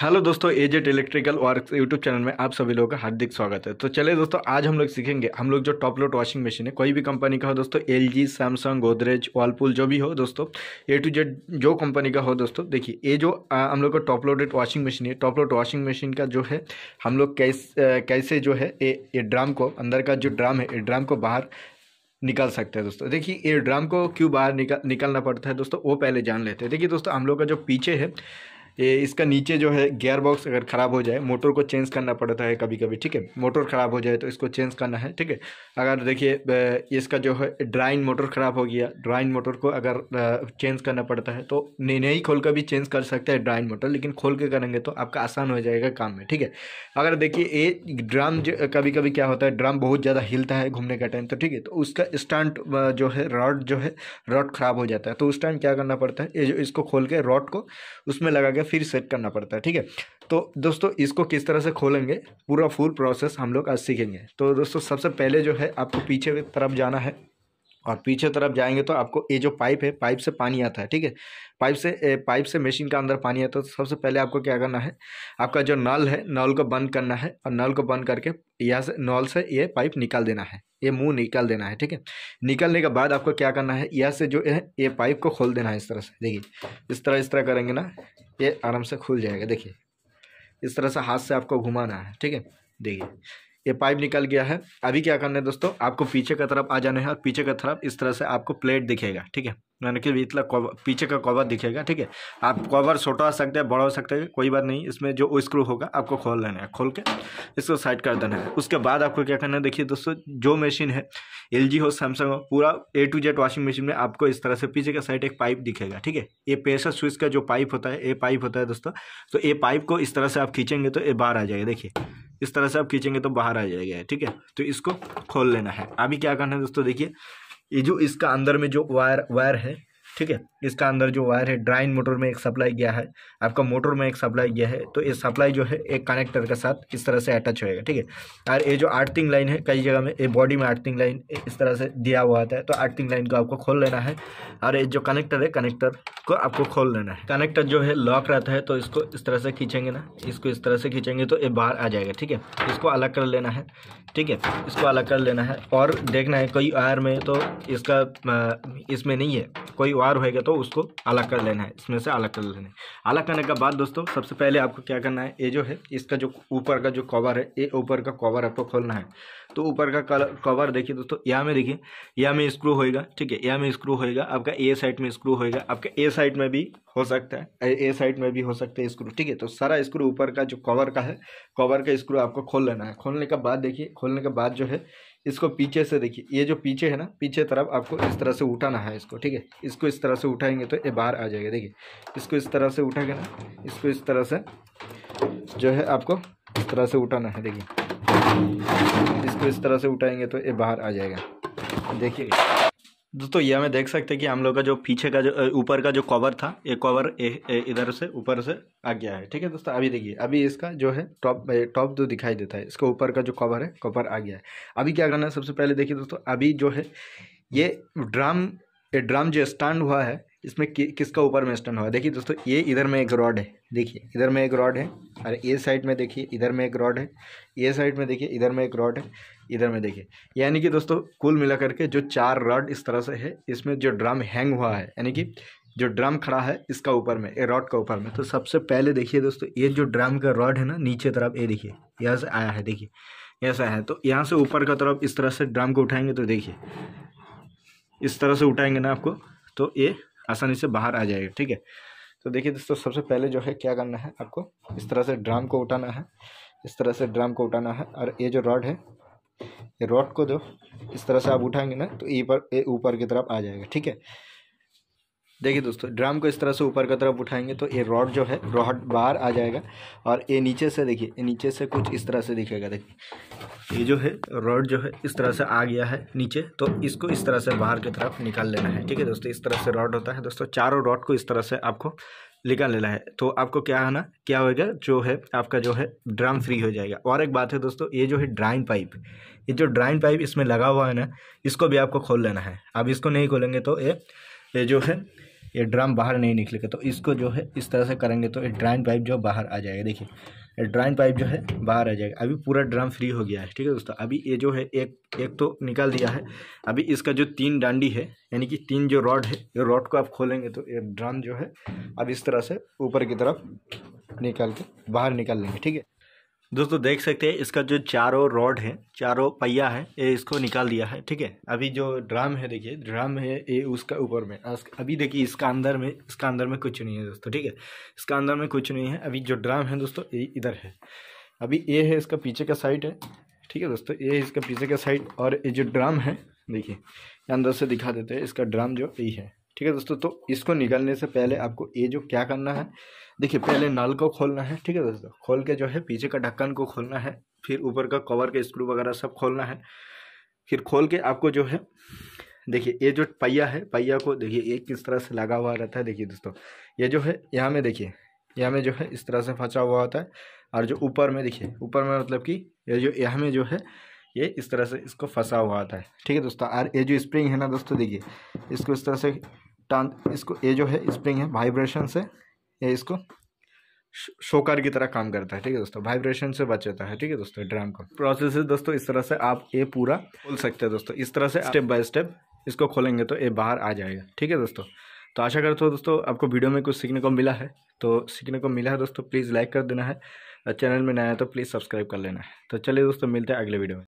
hello दोस्तों एजेट electrical work YouTube channel में आप सभी लोगों का हार्दिक स्वागत है तो चले दोस्तों आज हम लोग सीखेंगे हम लोग जो टॉप लोड वॉशिंग मशीन है कोई भी कंपनी का हो दोस्तों L G Samsung Godrej Whirlpool जो भी हो दोस्तों ए टू जेड जो कंपनी का हो दोस्तों देखिए ये जो आ, हम लोग का टॉप लोडेड वॉशिंग मशीन है टॉप लोड वॉशिंग मशीन का जो है हम लोग कैस कैसे जो है ए, ये ड्राम को अंदर का जो ड्राम है ये ड्राम को बाहर निकाल सकते हैं दोस्तों देखिए ये ड्राम को क्यों बाहर निकाल निकालना पड़ता है दोस्तों वो पहले जान लेते हैं देखिए दोस्तों हम लोग का जो पीछे है ये इसका नीचे जो है गियर बॉक्स अगर ख़राब हो जाए मोटर को चेंज करना पड़ता है कभी कभी ठीक है मोटर ख़राब हो जाए तो इसको चेंज करना है ठीक है अगर देखिए इसका जो है ड्राइन मोटर ख़राब हो गया ड्राइन मोटर को अगर चेंज करना पड़ता है तो नहीं खोल कर भी चेंज कर सकते हैं ड्राइन मोटर लेकिन खोल के करेंगे तो आपका आसान हो जाएगा काम में ठीक है अगर देखिए ये ड्राम कभी कभी क्या होता है ड्राम बहुत ज़्यादा हिलता है घूमने का टाइम तो ठीक है तो उसका स्टंट जो है रॉड जो है रॉड ख़राब हो जाता है तो उस टाइम क्या करना पड़ता है ये जो इसको खोल के रॉड को उसमें लगा के फिर सेट करना पड़ता है ठीक है तो दोस्तों इसको किस तरह से खोलेंगे पूरा फुल प्रोसेस हम लोग आज सीखेंगे तो दोस्तों सबसे पहले जो है आपको पीछे की तरफ जाना है और पीछे तरफ जाएंगे तो आपको ये जो पाइप है पाइप से पानी आता है ठीक है पाइप से पाइप से मशीन का अंदर पानी आता है तो सबसे पहले आपको क्या करना है आपका जो नल है नल को बंद करना है और नल को बंद करके यहाँ से नल से ये पाइप निकाल देना है ये मुंह निकाल देना है ठीक है निकालने के बाद आपको क्या करना है यहाँ से जो है ये पाइप को खोल देना है इस तरह से देखिए इस तरह इस तरह करेंगे ना ये आराम से खुल जाएगा देखिए इस तरह से हाथ से आपको घुमाना है ठीक है देखिए ये पाइप निकल गया है अभी क्या करना है दोस्तों आपको पीछे का तरफ आ जाना है और पीछे का तरफ इस तरह से आपको प्लेट दिखेगा ठीक है यानी कि इतना पीछे का कवर दिखेगा ठीक है आप कवर छोटा हो सकते हैं बड़ा हो सकते हैं कोई बात नहीं इसमें जो स्क्रू होगा आपको खोल लेना है खोल के इसको साइड कर देना है उसके बाद आपको क्या करना है देखिए दोस्तों जो मशीन है एल हो सैमसंग हो पूरा A to Z washing machine में आपको इस तरह से पीछे का साइड एक पाइप दिखेगा ठीक है ये प्रेशर स्विच का जो पाइप होता है ए पाइप होता है दोस्तों तो ये पाइप को इस तरह से आप खींचेंगे तो ये बाहर आ जाएगा देखिए इस तरह से आप खींचेंगे तो बाहर आ जाएगा ठीक है तो इसको खोल लेना है अभी क्या करना है दोस्तों देखिए ये जो इसका अंदर में जो वायर वायर है ठीक है इसका अंदर जो वायर है ड्राइन मोटर में एक सप्लाई गया है आपका मोटर में एक सप्लाई गया है तो ये सप्लाई जो है एक कनेक्टर के साथ इस तरह से अटैच होएगा ठीक है और ये जो आर्थिंग लाइन है कई जगह में ये बॉडी में आर्थिंग लाइन इस तरह से दिया हुआ आता है तो आर्थिंग लाइन को आपको खोल लेना है और ये जो कनेक्टर है कनेक्टर को आपको खोल लेना है कनेक्टर जो है लॉक रहता है तो इसको इस तरह से खींचेंगे ना इसको इस तरह से खींचेंगे तो ये बाहर आ जाएगा ठीक है इसको अलग कर लेना है ठीक है इसको अलग कर लेना है और देखना है कोई वायर में तो इसका इसमें नहीं है कोई वायर होएगा तो उसको अलग कर लेना है इसमें से अलग कर लेना है अलग करने के बाद दोस्तों सबसे पहले आपको क्या करना है ये जो है इसका जो ऊपर का जो कवर है ये ऊपर का कवर आपको खोलना है तो ऊपर का कवर देखिए दोस्तों यहाँ में देखिए यहाँ में स्क्रू होएगा ठीक है यहाँ में स्क्रू होएगा आपका ए साइड में स्क्रू होएगा आपका ए साइड में भी हो सकता है ए साइड में भी हो सकता है स्क्रू ठीक है तो सारा स्क्रू ऊपर का जो कवर का है कवर का स्क्रू आपको खोल लेना है खोलने के बाद देखिए खोलने के बाद जो है इसको पीछे से देखिए ये जो पीछे है ना पीछे तरफ आपको इस तरह से उठाना है इसको ठीक है इसको इस तरह से उठाएंगे तो ये बाहर आ जाएगा देखिए इसको इस तरह से उठा के ना इसको इस तरह से जो है आपको इस तरह से उठाना है देखिए इसको इस तरह से उठाएंगे तो ये बाहर आ जाएगा देखिए दोस्तों यह हमें देख सकते हैं कि हम लोग का जो पीछे का जो ऊपर का जो कवर था ये कवर इधर से ऊपर से आ गया है ठीक है दोस्तों अभी देखिए अभी इसका जो है टॉप टॉप जो दिखाई देता है इसका ऊपर का जो कवर है कवर आ गया है अभी क्या करना है सबसे पहले देखिए दोस्तों अभी जो है ये ड्राम ये ड्रम जो स्टैंड हुआ है इसमें कि, किसका ऊपर में स्टैंड हुआ है देखिए दोस्तों ये इधर में एक रॉड है देखिए इधर में एक रॉड है और ये साइड में देखिए इधर में एक रॉड है ये साइड में देखिए इधर में एक रॉड है इधर में देखिए यानी कि दोस्तों कुल मिला करके जो चार रॉड इस तरह से है इसमें जो ड्रम हैंग हुआ है यानी कि जो ड्रम खड़ा है इसका ऊपर में ये रॉड का ऊपर में तो सबसे पहले देखिए दोस्तों ये जो ड्रम का रॉड है ना नीचे तरफ ये देखिए यहाँ से आया है देखिए ऐसा है तो यहाँ से ऊपर का तरफ इस तरह से ड्रम को उठाएंगे तो देखिए इस तरह से उठाएंगे ना आपको तो ये आसानी से बाहर आ जाएगा ठीक है तो देखिए दोस्तों सबसे पहले जो है क्या करना है आपको इस तरह से ड्राम को उठाना है इस तरह से ड्राम को उठाना है और ये जो रॉड है ये रॉड को दो इस तरह से आप उठाएंगे ना तो ये पर ये ऊपर की तरफ आ जाएगा ठीक है देखिए दोस्तों ड्राम को इस तरह से ऊपर की तरफ उठाएंगे तो ये रॉड जो है रॉड बाहर आ जाएगा और ये नीचे से देखिए नीचे से कुछ इस तरह से दिखेगा देखिए ये जो है रॉड जो है इस तरह से आ गया है नीचे तो इसको इस तरह से बाहर की तरफ निकाल लेना है ठीक है दोस्तों इस तरह से रॉड होता है दोस्तों चारों रॉड को इस तरह से आपको निकाल लेना है तो आपको क्या है ना क्या होगा जो है आपका जो है ड्राम फ्री हो जाएगा और एक बात है दोस्तों ये जो है ड्राइंग पाइप ये जो ड्राइंग पाइप इसमें लगा हुआ है ना इसको भी आपको खोल लेना है अब इसको नहीं खोलेंगे तो ये ये जो है ये ड्राम बाहर नहीं निकलेगा तो इसको जो है इस तरह से करेंगे तो ये ड्राइंग पाइप जो बाहर आ जाएगा देखिए ड्राइन पाइप जो है बाहर आ जाएगा अभी पूरा ड्राम फ्री हो गया है ठीक है दोस्तों अभी ये जो है एक एक तो निकाल दिया है अभी इसका जो तीन डांडी है यानी कि तीन जो रॉड है ये रॉड को आप खोलेंगे तो ये ड्राम जो है अब इस तरह से ऊपर की तरफ निकाल के बाहर निकाल लेंगे ठीक है दोस्तों देख सकते हैं इसका जो चारों रॉड है चारों पहिया है ये इसको निकाल दिया है ठीक है अभी जो ड्राम है देखिए ड्राम है ये उसका ऊपर में अभी देखिए इसका अंदर में इसका अंदर में कुछ नहीं है दोस्तों ठीक है इसका अंदर में कुछ नहीं है अभी जो ड्राम है दोस्तों ये इधर है अभी ये है इसका पीछे का साइड है ठीक है दोस्तों ये इसका पीछे का साइड और ये जो ड्राम है देखिए अंदर से दिखा देते हैं इसका ड्राम जो यही है ठीक है दोस्तों तो इसको निकालने से पहले आपको ये जो क्या करना है देखिए पहले नल को खोलना है ठीक है दोस्तों खोल के जो है पीछे का ढक्कन को खोलना है फिर ऊपर का कवर के स्क्रू वगैरह सब खोलना है फिर खोल के आपको जो है देखिए ये जो पहिया है पहिया को देखिए ये किस तरह से लगा हुआ रहता है देखिए दोस्तों ये जो है यहाँ में देखिए यहाँ में जो है इस तरह से फंसा हुआ होता है और जो ऊपर में देखिए ऊपर में मतलब कि ये जो यहाँ में जो है ये इस तरह से इसको फंसा हुआ होता है ठीक है दोस्तों और ये जो स्प्रिंग है ना दोस्तों देखिए इसको इस तरह से ट्रांस इसको ये जो है स्प्रिंग है वाइब्रेशन से ये इसको शोकर की तरह काम करता है ठीक है दोस्तों वाइब्रेशन से बचाता है ठीक है दोस्तों ड्रम को प्रोसेस दोस्तों इस तरह से आप ये पूरा खोल सकते हैं दोस्तों इस तरह से स्टेप बाय स्टेप इसको खोलेंगे तो ये बाहर आ जाएगा ठीक है दोस्तों तो आशा करता हूँ दोस्तों आपको वीडियो में कुछ सीखने को मिला है तो सीखने को मिला है दोस्तों प्लीज़ लाइक कर देना है चैनल में नया है तो प्लीज़ सब्सक्राइब कर लेना है तो चलिए दोस्तों मिलते हैं अगले वीडियो में